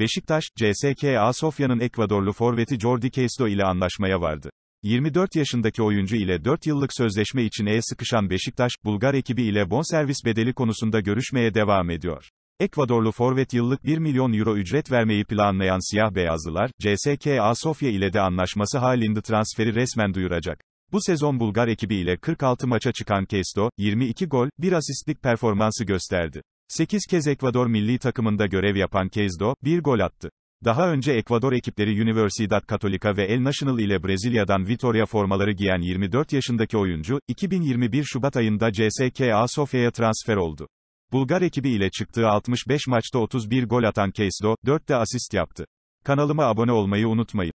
Beşiktaş, CSKA Sofya'nın Ekvadorlu forveti Jordi Castro ile anlaşmaya vardı. 24 yaşındaki oyuncu ile 4 yıllık sözleşme için e sıkışan Beşiktaş, Bulgar ekibi ile bonservis bedeli konusunda görüşmeye devam ediyor. Ekvadorlu forvet yıllık 1 milyon euro ücret vermeyi planlayan siyah beyazlılar, CSKA Sofya ile de anlaşması halinde transferi resmen duyuracak. Bu sezon Bulgar ekibi ile 46 maça çıkan Kesto, 22 gol, 1 asistlik performansı gösterdi. 8 kez Ekvador milli takımında görev yapan Keizdo bir gol attı. Daha önce Ekvador ekipleri Universidad Católica ve El Nacional ile Brezilya'dan Vitória formaları giyen 24 yaşındaki oyuncu, 2021 Şubat ayında CSKA Sofia'ya transfer oldu. Bulgar ekibi ile çıktığı 65 maçta 31 gol atan Keizdo 4 de asist yaptı. Kanalıma abone olmayı unutmayın.